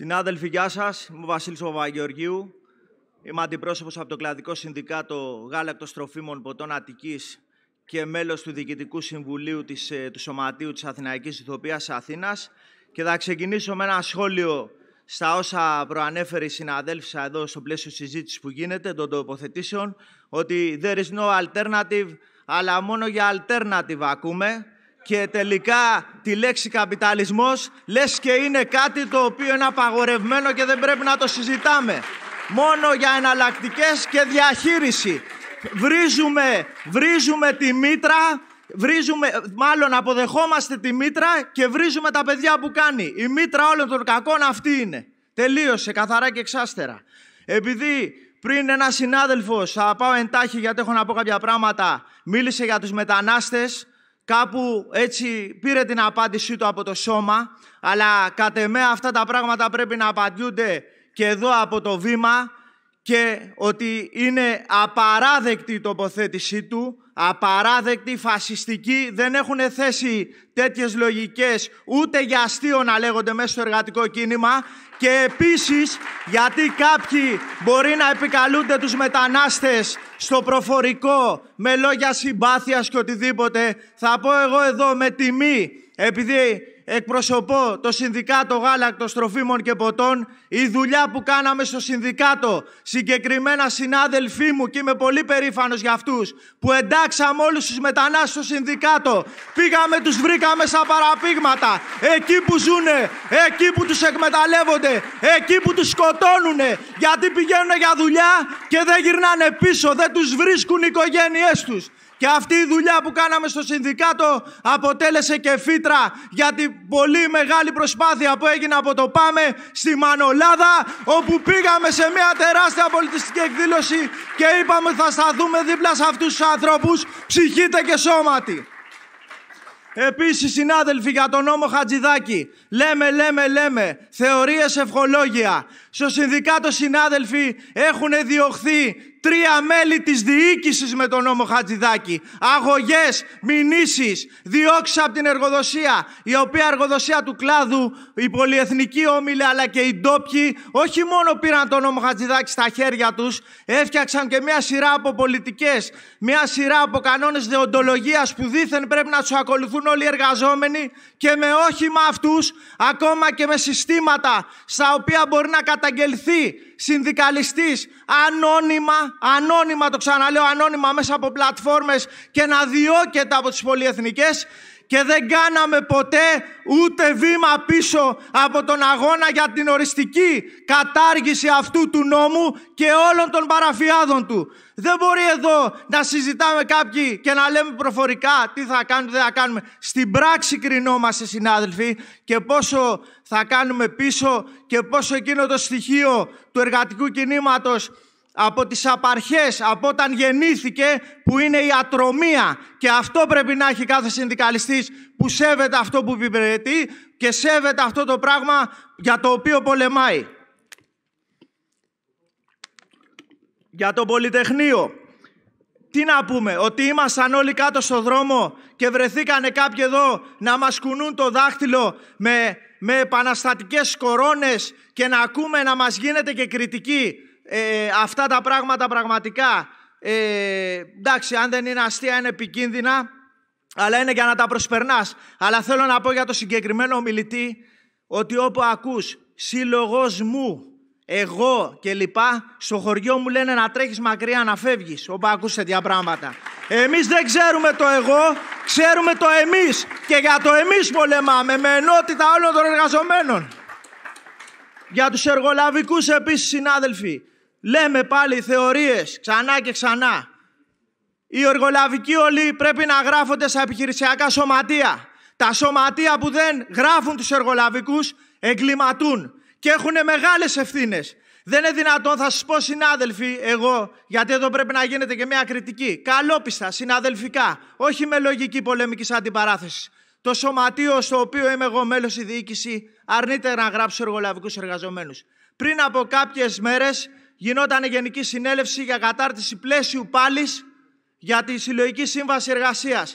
Συνάδελφοι, γεια σας. Είμαι ο Βασίλης Ωβαγεωργίου. Είμαι αντιπρόσωπος από το Κλαδικό Συνδικάτο Γάλακτος Τροφίμων Ποτών Αττικής και μέλος του Διοικητικού Συμβουλίου της, ε, του Σωματείου της Αθηναϊκής Ιθοποιία Αθήνας. Και θα ξεκινήσω με ένα σχόλιο στα όσα προανέφερε η συναδέλφισσα εδώ στο πλαίσιο συζήτησης που γίνεται των τοποθετήσεων, ότι there is no alternative, αλλά μόνο για alternative ακούμε και τελικά τη λέξη καπιταλισμός λες και είναι κάτι το οποίο είναι απαγορευμένο και δεν πρέπει να το συζητάμε. Μόνο για εναλλακτικές και διαχείριση. Βρίζουμε, βρίζουμε τη μήτρα, βρίζουμε, μάλλον αποδεχόμαστε τη μήτρα και βρίζουμε τα παιδιά που κάνει. Η μήτρα όλων των κακών αυτή είναι. Τελείωσε καθαρά και εξάστερα. Επειδή πριν ένας συνάδελφος, θα πάω εντάχει γιατί έχω να πω κάποια πράγματα, μίλησε για τους μετανάστες, κάπου έτσι πήρε την απάντησή του από το σώμα, αλλά κατ' εμέ αυτά τα πράγματα πρέπει να απαντιούνται και εδώ από το βήμα, και ότι είναι απαράδεκτη η τοποθέτησή του, απαράδεκτη, φασιστική, δεν έχουν θέσει τέτοιες λογικές ούτε για αστείο να λέγονται μέσα στο εργατικό κίνημα και επίσης γιατί κάποιοι μπορεί να επικαλούνται τους μετανάστες στο προφορικό με λόγια συμπάθειας και οτιδήποτε θα πω εγώ εδώ με τιμή επειδή εκπροσωπώ το Συνδικάτο Γάλακτος Τροφίμων και Ποτών. Η δουλειά που κάναμε στο Συνδικάτο, συγκεκριμένα συνάδελφοί μου και είμαι πολύ περήφανος για αυτούς, που εντάξαμε όλους τους μετανάστες στο Συνδικάτο. Πήγαμε, τους βρήκαμε σαν παραπήγματα. Εκεί που ζουνε, εκεί που τους εκμεταλλεύονται, εκεί που τους σκοτώνουνε. Γιατί πηγαίνουν για δουλειά και δεν γυρνάνε πίσω, δεν τους βρίσκουν οι οικογένειές τους. Και αυτή η δουλειά που κάναμε στο συνδικάτο αποτέλεσε και φύτρα για την πολύ μεγάλη προσπάθεια που έγινε από το Πάμε στη Μανολάδα όπου πήγαμε σε μια τεράστια πολιτιστική εκδήλωση και είπαμε θα σταθούμε δίπλα σε αυτούς τους ανθρώπους ψυχήτε και σώματι. Επίσης, συνάδελφοι, για τον νόμο Χατζηδάκη. Λέμε, λέμε, λέμε. Θεωρίες ευχολόγια. Στο συνδικάτο, συνάδελφοι, έχουν διωχθεί τρία μέλη της διοίκησης με τον νόμο Χατζηδάκη. Αγωγές, μηνύσεις, διώξεις από την εργοδοσία, η οποία εργοδοσία του κλάδου, η πολυεθνική όμιλη αλλά και οι ντόπιοι, όχι μόνο πήραν τον νόμο Χατζηδάκη στα χέρια τους, έφτιαξαν και μια σειρά από πολιτικές, μια σειρά από κανόνες δεοντολογίας που δήθεν πρέπει να τους ακολουθούν όλοι οι εργαζόμενοι και με όχημα αυτούς, ακόμα και με συστήματα στα οποία μπορεί να καταγγελθεί συνδικαλιστής, ανώνυμα, ανώνυμα το ξαναλέω, ανώνυμα μέσα από πλατφόρμες και να διώκεται από τις πολυεθνικές και δεν κάναμε ποτέ ούτε βήμα πίσω από τον αγώνα για την οριστική κατάργηση αυτού του νόμου και όλων των παραφιάδων του. Δεν μπορεί εδώ να συζητάμε κάποιοι και να λέμε προφορικά τι θα κάνουμε, δεν θα κάνουμε. Στην πράξη κρινόμαστε συνάδελφοι και πόσο θα κάνουμε πίσω και πόσο εκείνο το στοιχείο του εργατικού κινήματος από τις απαρχές, από όταν γεννήθηκε, που είναι η ατρομία. Και αυτό πρέπει να έχει κάθε συνδικαλιστής που σέβεται αυτό που υπηρετεί και σέβεται αυτό το πράγμα για το οποίο πολεμάει. Για το Πολυτεχνείο. Τι να πούμε, ότι ήμασταν όλοι κάτω στο δρόμο και βρεθήκανε κάποιοι εδώ να μας κουνούν το δάχτυλο με, με επαναστατικές κορώνες και να ακούμε να μας γίνεται και κριτική. Ε, αυτά τα πράγματα πραγματικά, ε, εντάξει, αν δεν είναι αστεία, είναι επικίνδυνα, αλλά είναι για να τα προσπερνάς. Αλλά θέλω να πω για το συγκεκριμένο ομιλητή, ότι όπου ακούς σύλλογος μου, εγώ και λοιπά, στο χωριό μου λένε να τρέχεις μακριά, να φεύγεις, όπου ακούς τέτοια πράγματα. Εμείς δεν ξέρουμε το εγώ, ξέρουμε το εμείς και για το εμείς πολεμάμε με ενότητα όλων των εργαζομένων. Για τους εργολαβικούς επίσης συνάδελφοι, Λέμε πάλι θεωρίες ξανά και ξανά. Οι εργολαβικοί όλοι πρέπει να γράφονται στα επιχειρησιακά σωματεία. Τα σωματεία που δεν γράφουν τους εργολαβικούς εγκληματούν και έχουν μεγάλες ευθύνες. Δεν είναι δυνατόν, θα σας πω συνάδελφοι, εγώ, γιατί εδώ πρέπει να γίνεται και μια κριτική. Καλόπιστα, συναδελφικά, όχι με λογική πολεμική αντιπαράθεση. Το σωματείο στο οποίο είμαι εγώ μέλος, η διοίκηση αρνείται να γράψει εργολαβικού εργαζομένους. Πριν από κάποιες μέρες, γινόταν Γενική Συνέλευση για κατάρτιση πλαίσιου πάλι για τη Συλλογική Σύμβαση Εργασίας.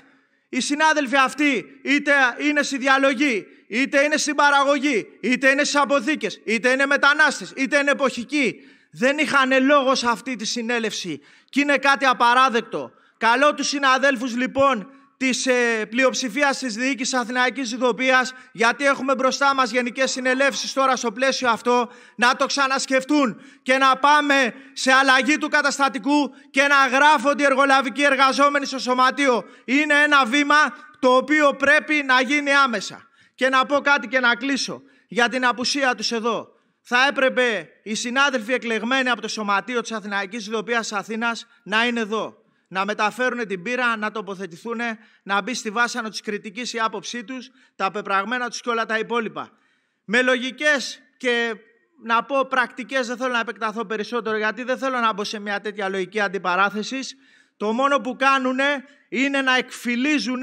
Οι συνάδελφοι αυτοί είτε είναι στη διαλογή, είτε είναι στην παραγωγή, είτε είναι στις αποθήκες, είτε είναι μετανάστες, είτε είναι εποχικοί. Δεν είχαν λόγο σε αυτή τη συνέλευση και είναι κάτι απαράδεκτο. Καλό τους συναδέλφους λοιπόν της ε, πλειοψηφίας της διοίκησης Αθηναϊκής Ιδοπίας, γιατί έχουμε μπροστά μας γενικές συνελεύσεις τώρα στο πλαίσιο αυτό, να το ξανασκεφτούν και να πάμε σε αλλαγή του καταστατικού και να γράφονται οι εργολαβικοί εργαζόμενοι στο σωματείο. Είναι ένα βήμα το οποίο πρέπει να γίνει άμεσα. Και να πω κάτι και να κλείσω για την απουσία τους εδώ. Θα έπρεπε οι συνάδελφοι εκλεγμένοι από το Σωματείο της Αθηναϊκής Ιδοπίας Αθήνας να είναι εδώ να μεταφέρουν την πείρα, να τοποθετηθούν, να μπει στη βάσανο της κριτικής η άποψή τους, τα πεπραγμένα τους και όλα τα υπόλοιπα. Με λογικές και να πω πρακτικές δεν θέλω να επεκταθώ περισσότερο γιατί δεν θέλω να μπω σε μια τέτοια λογική αντιπαράθεσης. Το μόνο που κάνουν είναι να εκφυλίζουν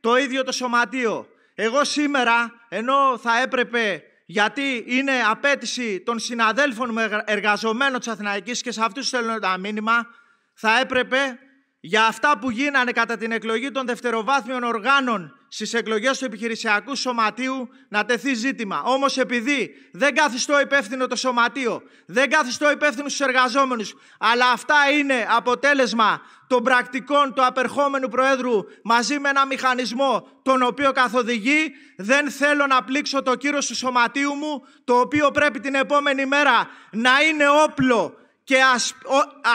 το ίδιο το σωματείο. Εγώ σήμερα, ενώ θα έπρεπε γιατί είναι απέτηση των συναδέλφων μου εργαζομένων της Αθηναϊκής και σε αυτούς θέλω τα μήνυμα, θα έπρεπε για αυτά που γίνανε κατά την εκλογή των δευτεροβάθμιων οργάνων στις εκλογές του επιχειρησιακού σωματείου να τεθεί ζήτημα. Όμως επειδή δεν καθιστώ υπεύθυνο το σωματείο, δεν καθιστώ υπεύθυνο στους εργαζόμενους, αλλά αυτά είναι αποτέλεσμα των πρακτικών του απερχόμενου Προέδρου μαζί με ένα μηχανισμό τον οποίο καθοδηγεί, δεν θέλω να πλήξω το κύρος του σωματείου μου, το οποίο πρέπει την επόμενη μέρα να είναι όπλο και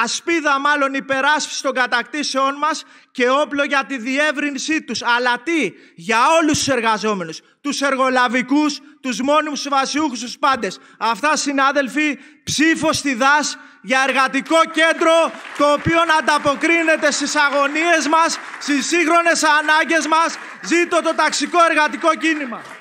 ασπίδα μάλλον υπεράσπιση των κατακτήσεών μας και όπλο για τη διεύρυνσή τους. Αλλά τι, για όλους τους εργαζόμενους, τους εργολαβικούς, τους μόνιμους βασιούχους, τους πάντες. Αυτά συνάδελφοι, ψήφο στη ΔΑΣ για εργατικό κέντρο το οποίο να ανταποκρίνεται στις αγωνίες μας, στις σύγχρονες ανάγκες μας. Ζήτω το ταξικό εργατικό κίνημα.